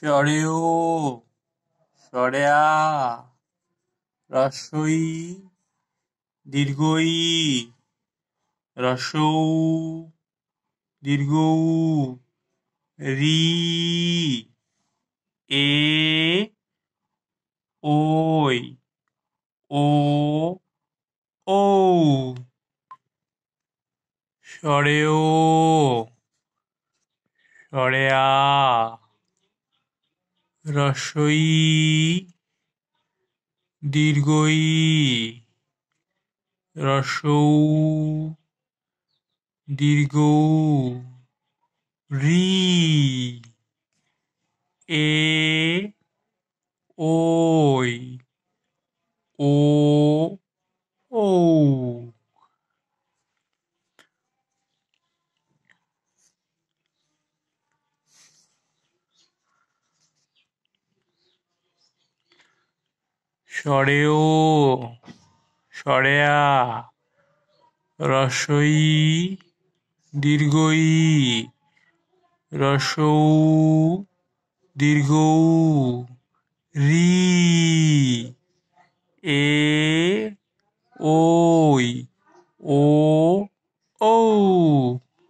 সরেও সরেয়া হ্রস্বই দীর্ঘই রসৌ দীর্ঘৌ রি এ ওই ও ও সরেও সরেয়া হ্রস্ব দীর্ঘই দীর্ঘ ই দীর্ঘ রি এ ওই ও সরেও সরেয়া রসই দীর্ঘই রসৌ দীর্ঘ রি এ ওই ও ঔ